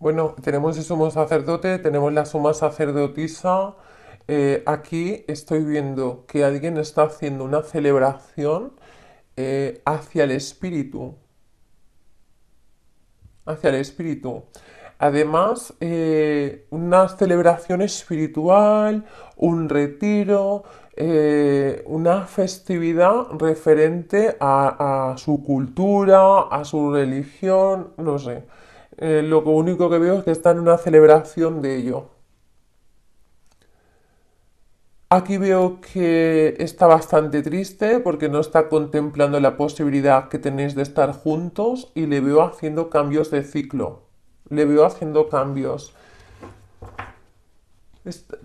Bueno, tenemos el sumo sacerdote, tenemos la suma sacerdotisa. Eh, aquí estoy viendo que alguien está haciendo una celebración eh, hacia el espíritu. Hacia el espíritu. Además, eh, una celebración espiritual, un retiro, una festividad referente a, su cultura, a su religión, no sé. Eh, lo único que veo es que está en una celebración de ello. Aquí veo que está bastante triste porque no está contemplando la posibilidad que tenéis de estar juntos y le veo haciendo cambios de ciclo. Le veo haciendo cambios.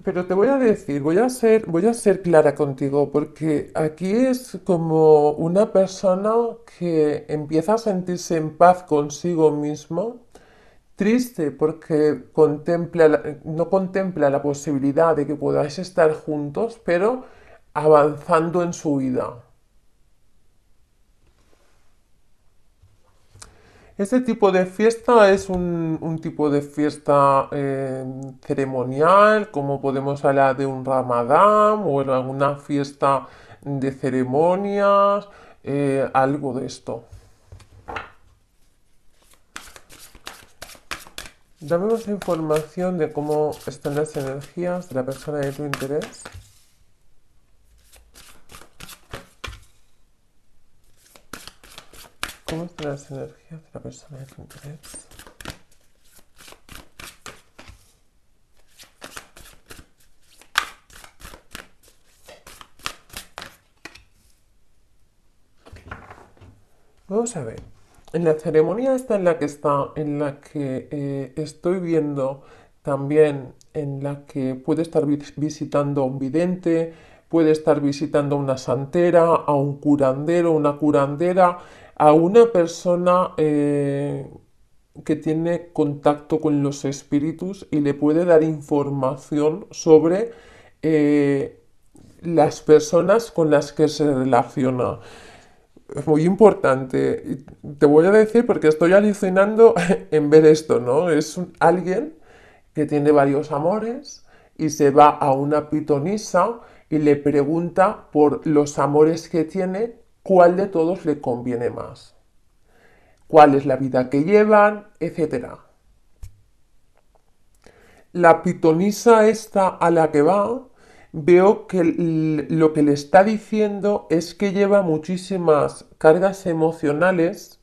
Pero te voy a decir, voy a ser, voy a ser clara contigo, porque aquí es como una persona que empieza a sentirse en paz consigo mismo Triste porque no contempla la posibilidad de que podáis estar juntos, pero avanzando en su vida. Este tipo de fiesta es un, tipo de fiesta eh, ceremonial, como podemos hablar de un ramadán o alguna fiesta de ceremonias, eh, algo de esto. más información de cómo están las energías de la persona de tu interés. ¿Cómo están las energías de la persona de tu interés? Vamos a ver. En la ceremonia esta en la que está, en la que eh, estoy viendo también, en la que puede estar visitando a un vidente, puede estar visitando a una santera, a un curandero, una curandera, a una persona eh, que tiene contacto con los espíritus y le puede dar información sobre eh, las personas con las que se relaciona es muy importante. Te voy a decir porque estoy alucinando en ver esto, ¿no? Es alguien que tiene varios amores y se va a una pitonisa y le pregunta por los amores que tiene, cuál de todos le conviene más, cuál es la vida que llevan, etc. La pitonisa esta a la que va veo que lo que le está diciendo es que lleva muchísimas cargas emocionales,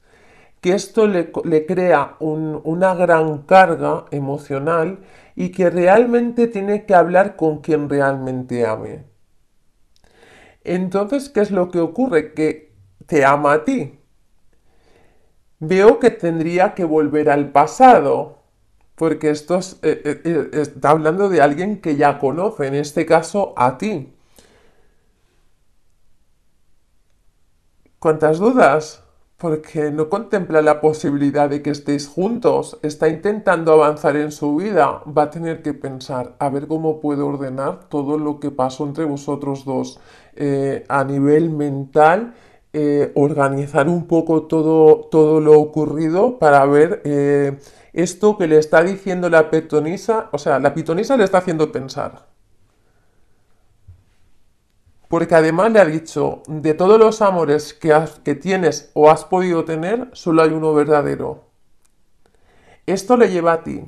que esto le, crea una gran carga emocional y que realmente tiene que hablar con quien realmente ame. Entonces, ¿qué es lo que ocurre? Que te ama a ti. Veo que tendría que volver al pasado porque esto eh, eh, eh, está hablando de alguien que ya conoce, en este caso a ti. ¿Cuántas dudas? Porque no contempla la posibilidad de que estéis juntos, está intentando avanzar en su vida, va a tener que pensar a ver cómo puedo ordenar todo lo que pasó entre vosotros dos a nivel mental eh, organizar un poco todo, todo lo ocurrido para ver eh, esto que le está diciendo la pitonisa, o sea, la pitonisa le está haciendo pensar. Porque además le ha dicho, de todos los amores que, que tienes o has podido tener, solo hay uno verdadero. Esto le lleva a ti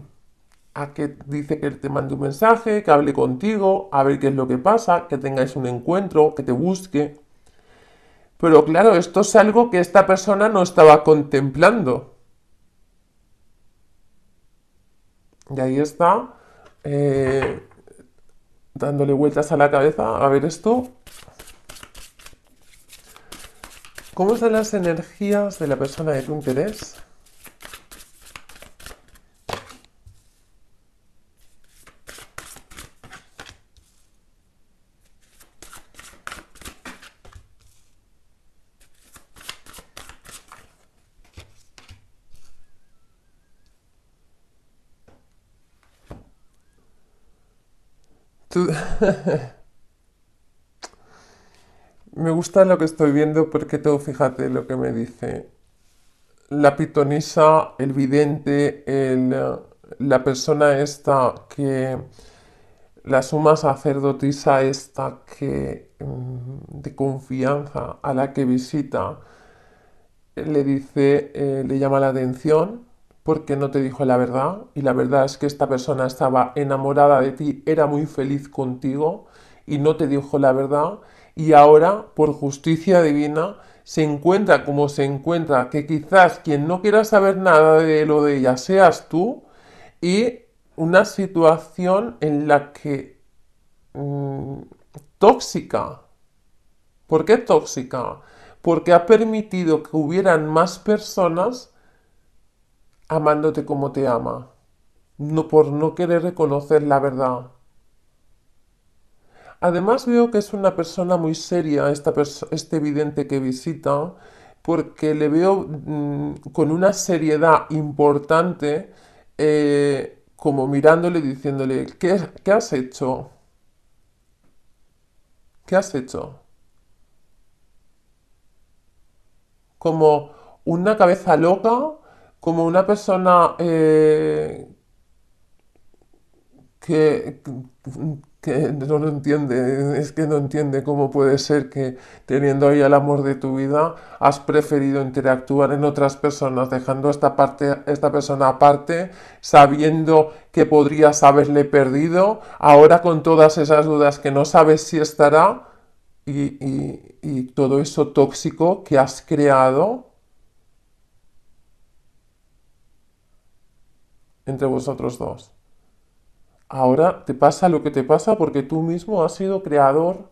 a que dice que te mande un mensaje, que hable contigo, a ver qué es lo que pasa, que tengáis un encuentro, que te busque, pero claro, esto es algo que esta persona no estaba contemplando. Y ahí está, eh, dándole vueltas a la cabeza. A ver esto. ¿Cómo están las energías de la persona de tu interés? me gusta lo que estoy viendo porque todo, fíjate lo que me dice. La pitonisa, el vidente, en eh, la persona esta que... La suma sacerdotisa esta que... Mm, de confianza a la que visita le dice, eh, le llama la atención porque no te dijo la verdad y la verdad es que esta persona estaba enamorada de ti, era muy feliz contigo y no te dijo la verdad y ahora por justicia divina se encuentra como se encuentra, que quizás quien no quiera saber nada de lo de ella seas tú y una situación en la que mm, tóxica. ¿Por qué tóxica? Porque ha permitido que hubieran más personas amándote como te ama, no por no querer reconocer la verdad. Además veo que es una persona muy seria esta este vidente que visita, porque le veo mm, con una seriedad importante, eh, como mirándole y diciéndole, ¿Qué, ¿qué has hecho? ¿Qué has hecho? Como una cabeza loca como una persona eh, que, no lo entiende, es que no entiende cómo puede ser que teniendo ahí el amor de tu vida has preferido interactuar en otras personas, dejando esta, parte, esta persona aparte, sabiendo que podrías haberle perdido, ahora con todas esas dudas que no sabes si estará y todo eso tóxico que has creado entre vosotros dos. Ahora te pasa lo que te pasa porque tú mismo has sido creador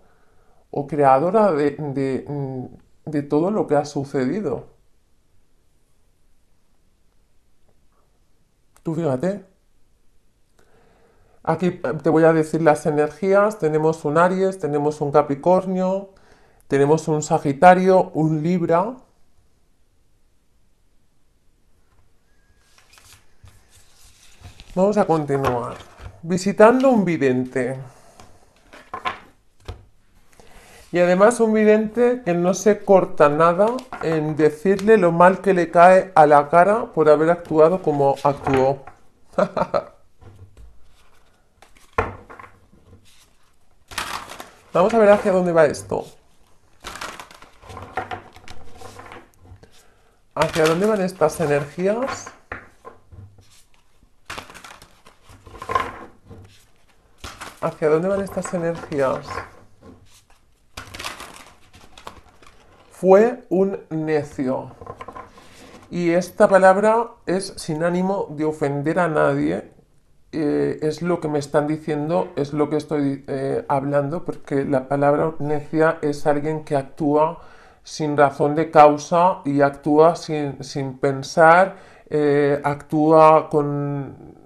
o creadora de, mm, todo lo que ha sucedido. Tú fíjate. Aquí eh, te voy a decir las energías. Tenemos un Aries, tenemos un Capricornio, tenemos un Sagitario, un Libra, Vamos a continuar. Visitando un vidente. Y además un vidente que no se corta nada en decirle lo mal que le cae a la cara por haber actuado como actuó. Vamos a ver hacia dónde va esto. ¿Hacia dónde van estas energías? ¿Hacia dónde van estas energías? Fue un necio. Y esta palabra es sin ánimo de ofender a nadie. Eh, es lo que me están diciendo, es lo que estoy eh, hablando, porque la palabra necia es alguien que actúa sin razón de causa y actúa sin, pensar, eh, actúa con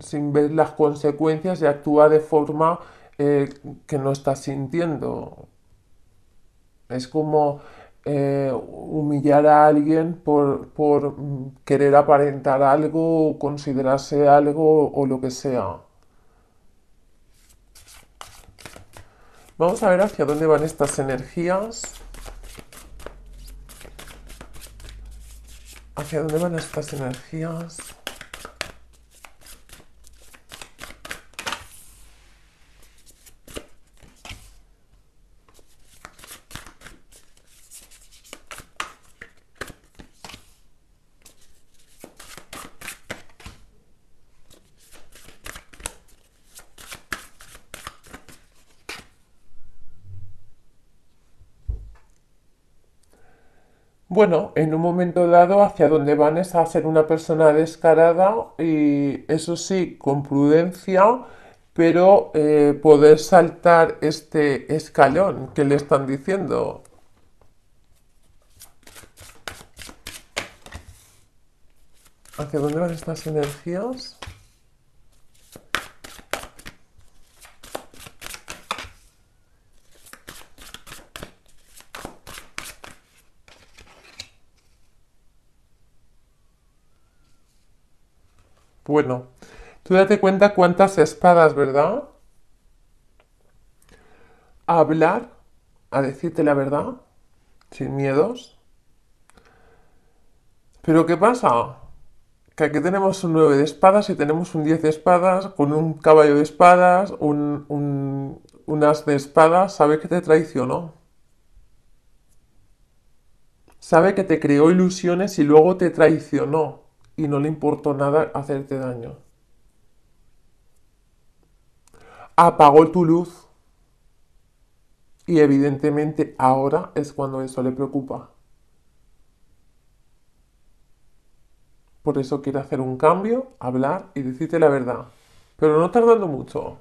sin ver las consecuencias y actúa de forma eh, que no está sintiendo. Es como eh, humillar a alguien por, por, querer aparentar algo o considerarse algo o lo que sea. Vamos a ver hacia dónde van estas energías. ¿Hacia dónde van estas energías? bueno, en un momento dado hacia dónde van es a ser una persona descarada y eso sí, con prudencia, pero eh, poder saltar este escalón que le están diciendo. ¿Hacia dónde van estas energías? Bueno, tú date cuenta cuántas espadas, ¿verdad? A hablar, a decirte la verdad, sin miedos. Pero ¿qué pasa? Que aquí tenemos un 9 de espadas y tenemos un 10 de espadas, con un caballo de espadas, un, as de espadas, sabe que te traicionó. Sabe que te creó ilusiones y luego te traicionó y no le importó nada hacerte daño. Apagó tu luz y evidentemente ahora es cuando eso le preocupa. Por eso quiere hacer un cambio, hablar y decirte la verdad. Pero no tardando mucho.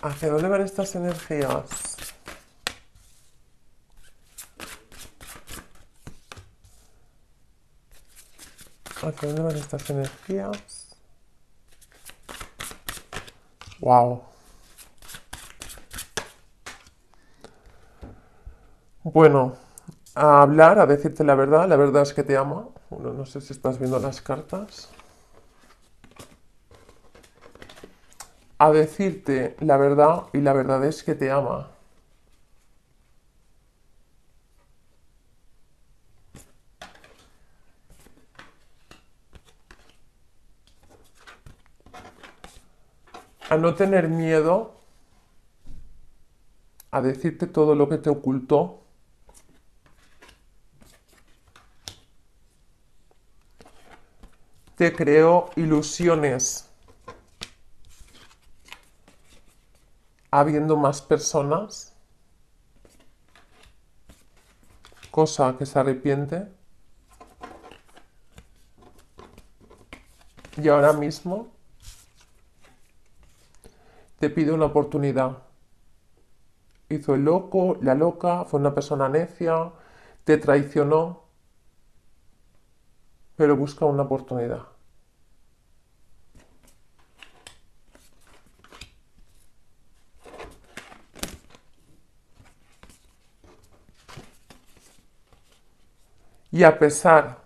¿Hacia dónde van estas energías? Aquí estas energías. Wow. Bueno, a hablar, a decirte la verdad, la verdad es que te amo. Bueno, no sé si estás viendo las cartas. A decirte la verdad y la verdad es que te ama. no tener miedo a decirte todo lo que te ocultó. Te creó ilusiones habiendo más personas, cosa que se arrepiente. Y ahora mismo pide una oportunidad. Hizo el loco, la loca, fue una persona necia, te traicionó, pero busca una oportunidad. Y a pesar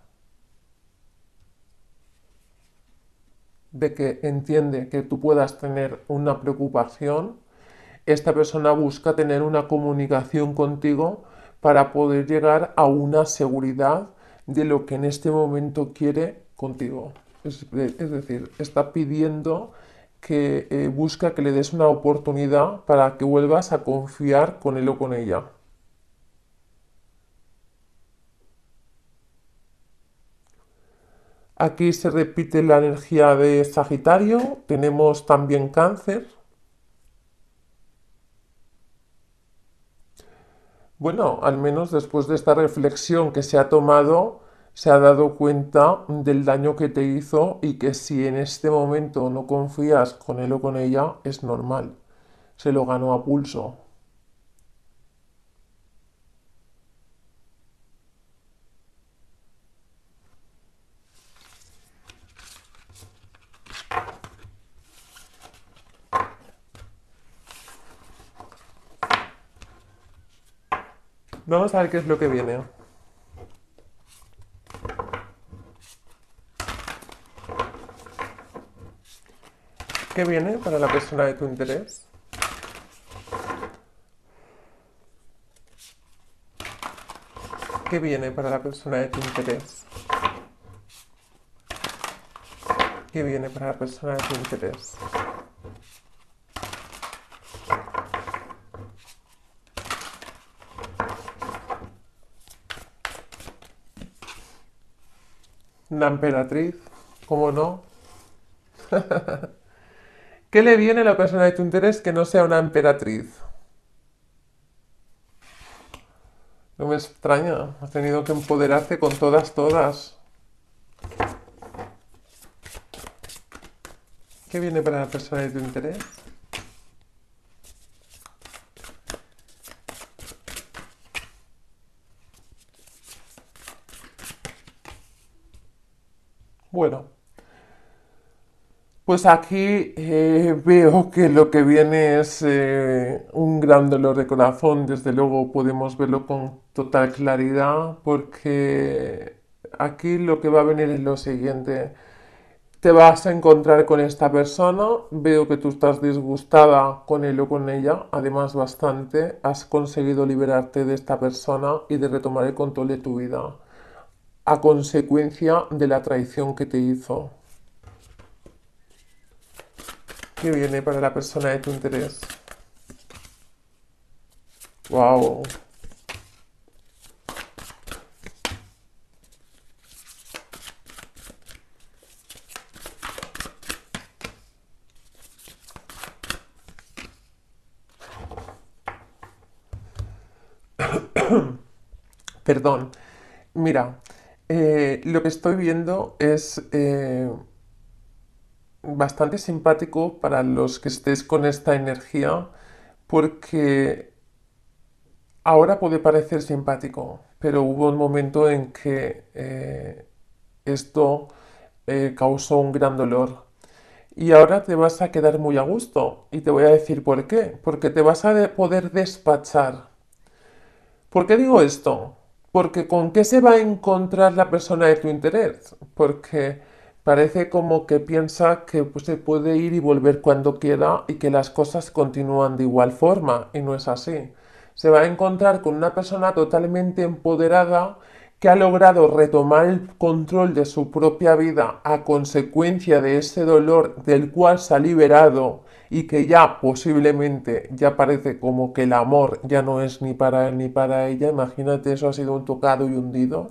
de que entiende que tú puedas tener una preocupación, esta persona busca tener una comunicación contigo para poder llegar a una seguridad de lo que en este momento quiere contigo. Es, decir, está pidiendo que eh, busca que le des una oportunidad para que vuelvas a confiar con él o con ella. Aquí se repite la energía de Sagitario. Tenemos también cáncer. Bueno, al menos después de esta reflexión que se ha tomado, se ha dado cuenta del daño que te hizo y que si en este momento no confías con él o con ella, es normal. Se lo ganó a pulso. Vamos a ver qué es lo que viene. ¿Qué viene para la persona de tu interés? ¿Qué viene para la persona de tu interés? ¿Qué viene para la persona de tu interés? emperatriz, ¿cómo no? ¿Qué le viene a la persona de tu interés que no sea una emperatriz? No me extraña, Ha tenido que empoderarte con todas, todas. ¿Qué viene para la persona de tu interés? Bueno, pues aquí eh, veo que lo que viene es eh, un gran dolor de corazón, desde luego podemos verlo con total claridad, porque aquí lo que va a venir es lo siguiente. Te vas a encontrar con esta persona, veo que tú estás disgustada con él o con ella, además bastante, has conseguido liberarte de esta persona y de retomar el control de tu vida a consecuencia de la traición que te hizo. que viene para la persona de tu interés? ¡Wow! Perdón. Mira, eh, lo que estoy viendo es eh, bastante simpático para los que estés con esta energía, porque ahora puede parecer simpático, pero hubo un momento en que eh, esto causó un gran dolor. Y ahora te vas a quedar muy a gusto y te voy a decir por qué. Porque te vas a poder despachar. ¿Por qué digo esto? Porque ¿con qué se va a encontrar la persona de tu interés? Porque parece como que piensa que pues, se puede ir y volver cuando quiera y que las cosas continúan de igual forma y no es así. Se va a encontrar con una persona totalmente empoderada que ha logrado retomar el control de su propia vida a consecuencia de ese dolor del cual se ha liberado y que ya posiblemente ya parece como que el amor ya no es ni para él ni para ella, imagínate eso ha sido un tocado y hundido,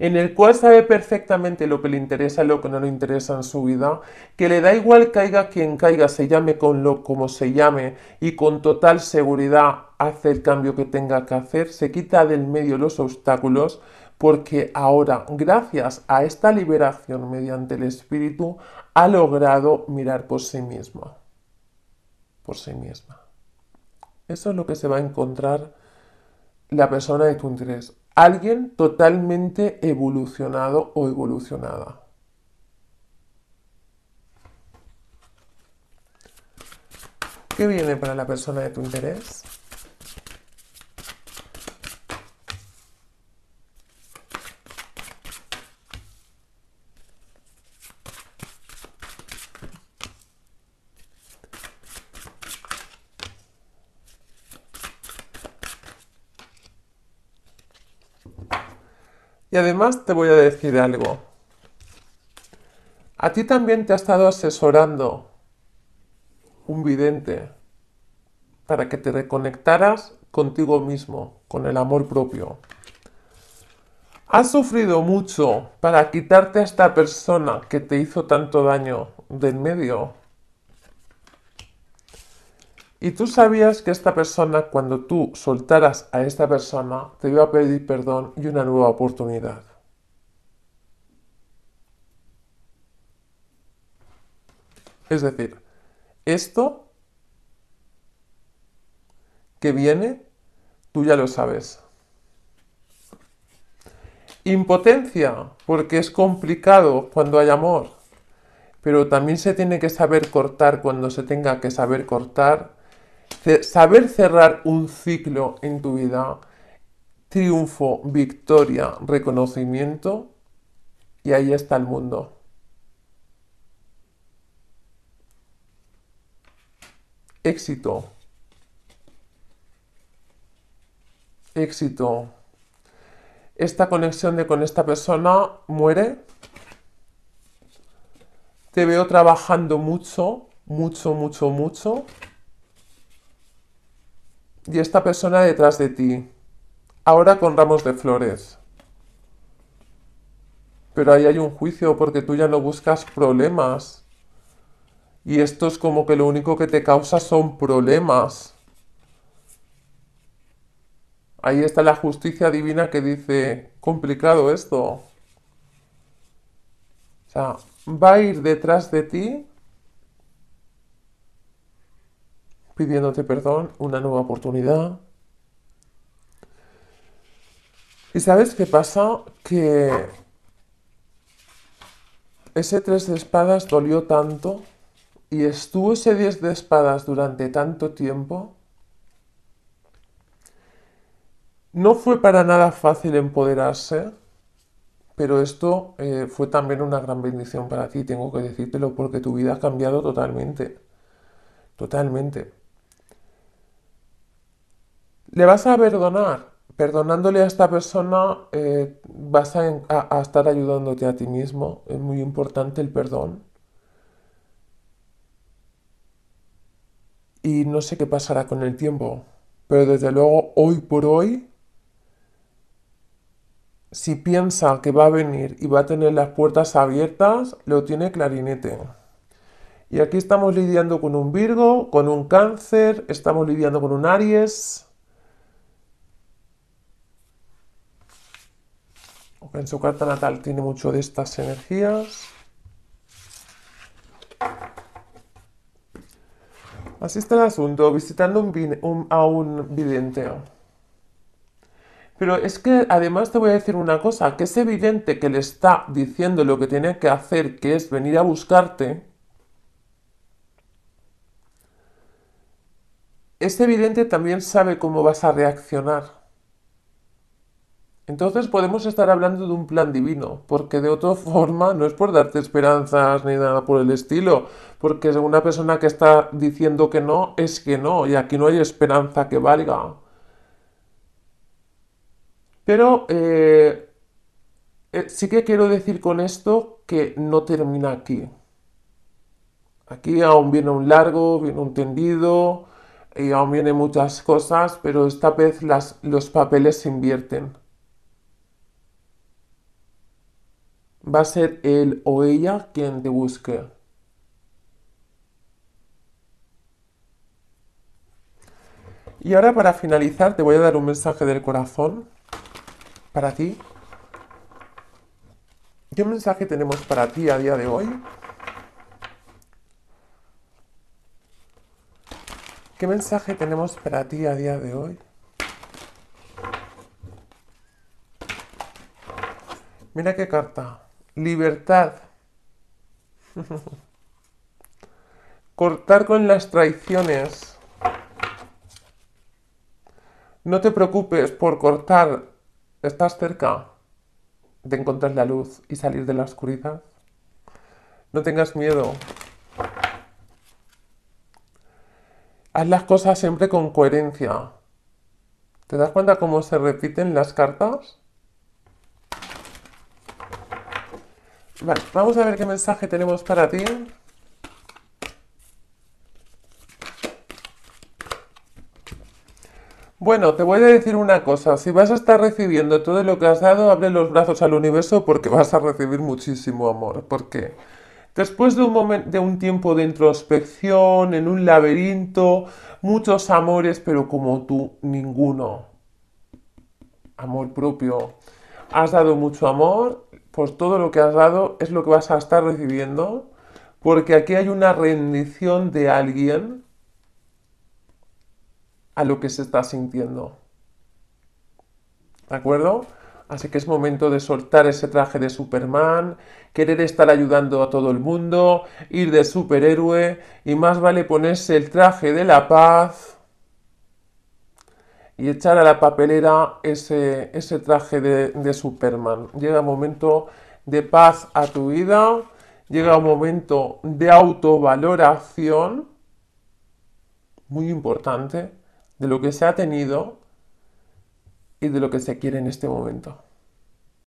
en el cual sabe perfectamente lo que le interesa y lo que no le interesa en su vida, que le da igual caiga quien caiga, se llame con lo como se llame y con total seguridad hace el cambio que tenga que hacer, se quita del medio los obstáculos, porque ahora, gracias a esta liberación mediante el espíritu, ha logrado mirar por sí misma por sí misma. Eso es lo que se va a encontrar la persona de tu interés. Alguien totalmente evolucionado o evolucionada. ¿Qué viene para la persona de tu interés? además te voy a decir algo. A ti también te ha estado asesorando un vidente para que te reconectaras contigo mismo, con el amor propio. Has sufrido mucho para quitarte a esta persona que te hizo tanto daño del medio y tú sabías que esta persona, cuando tú soltaras a esta persona, te iba a pedir perdón y una nueva oportunidad. Es decir, esto que viene, tú ya lo sabes. Impotencia, porque es complicado cuando hay amor, pero también se tiene que saber cortar cuando se tenga que saber cortar saber cerrar un ciclo en tu vida, triunfo, victoria, reconocimiento, y ahí está el mundo. Éxito. Éxito. Esta conexión de con esta persona muere. Te veo trabajando mucho, mucho, mucho, mucho y esta persona detrás de ti, ahora con ramos de flores. Pero ahí hay un juicio porque tú ya no buscas problemas. Y esto es como que lo único que te causa son problemas. Ahí está la justicia divina que dice, complicado esto. O sea, va a ir detrás de ti pidiéndote perdón, una nueva oportunidad. ¿Y sabes qué pasa? Que ese 3 de espadas dolió tanto y estuvo ese 10 de espadas durante tanto tiempo. No fue para nada fácil empoderarse, pero esto eh, fue también una gran bendición para ti, tengo que decírtelo, porque tu vida ha cambiado totalmente. Totalmente. Le vas a perdonar. Perdonándole a esta persona eh, vas a, a estar ayudándote a ti mismo. Es muy importante el perdón. Y no sé qué pasará con el tiempo. Pero desde luego, hoy por hoy, si piensa que va a venir y va a tener las puertas abiertas, lo tiene clarinete. Y aquí estamos lidiando con un Virgo, con un Cáncer, estamos lidiando con un Aries. en su carta natal tiene mucho de estas energías. Así está el asunto, visitando un, a un vidente. Pero es que además te voy a decir una cosa, que es evidente que le está diciendo lo que tiene que hacer, que es venir a buscarte. Es evidente también sabe cómo vas a reaccionar. Entonces podemos estar hablando de un plan divino, porque de otra forma no es por darte esperanzas ni nada por el estilo, porque una persona que está diciendo que no es que no, y aquí no hay esperanza que valga. Pero eh, eh, sí que quiero decir con esto que no termina aquí. Aquí aún viene un largo, viene un tendido, y aún vienen muchas cosas, pero esta vez los papeles se invierten. va a ser él o ella quien te busque. Y ahora para finalizar te voy a dar un mensaje del corazón para ti. ¿Qué mensaje tenemos para ti a día de hoy? ¿Qué mensaje tenemos para ti a día de hoy? Mira qué carta libertad. Cortar con las traiciones. No te preocupes por cortar. Estás cerca de encontrar la luz y salir de la oscuridad. No tengas miedo. Haz las cosas siempre con coherencia. ¿Te das cuenta cómo se repiten las cartas? vamos a ver qué mensaje tenemos para ti. Bueno, te voy a decir una cosa, si vas a estar recibiendo todo lo que has dado, abre los brazos al universo porque vas a recibir muchísimo amor, ¿Por qué? después de un, momento, de un tiempo de introspección, en un laberinto, muchos amores, pero como tú, ninguno. Amor propio. Has dado mucho amor, pues todo lo que has dado es lo que vas a estar recibiendo, porque aquí hay una rendición de alguien a lo que se está sintiendo. ¿De acuerdo? Así que es momento de soltar ese traje de Superman, querer estar ayudando a todo el mundo, ir de superhéroe y más vale ponerse el traje de la paz y echar a la papelera ese, traje de, de Superman. Llega un momento de paz a tu vida, llega un momento de autovaloración, muy importante, de lo que se ha tenido y de lo que se quiere en este momento.